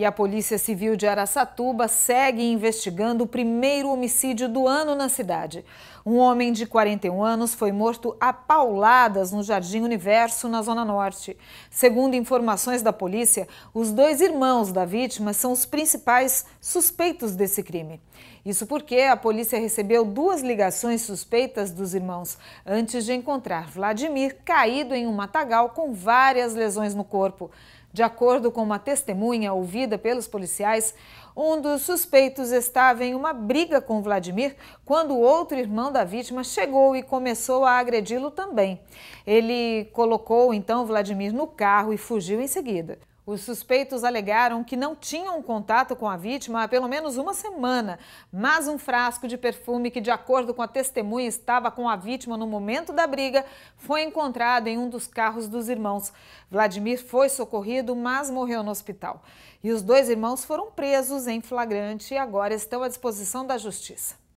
E a Polícia Civil de Araçatuba segue investigando o primeiro homicídio do ano na cidade. Um homem de 41 anos foi morto a pauladas no Jardim Universo, na Zona Norte. Segundo informações da polícia, os dois irmãos da vítima são os principais suspeitos desse crime. Isso porque a polícia recebeu duas ligações suspeitas dos irmãos antes de encontrar Vladimir caído em um matagal com várias lesões no corpo. De acordo com uma testemunha ouvida pelos policiais, um dos suspeitos estava em uma briga com Vladimir quando o outro irmão da vítima chegou e começou a agredi-lo também. Ele colocou então Vladimir no carro e fugiu em seguida. Os suspeitos alegaram que não tinham contato com a vítima há pelo menos uma semana, mas um frasco de perfume que, de acordo com a testemunha, estava com a vítima no momento da briga foi encontrado em um dos carros dos irmãos. Vladimir foi socorrido, mas morreu no hospital. E os dois irmãos foram presos em flagrante e agora estão à disposição da justiça.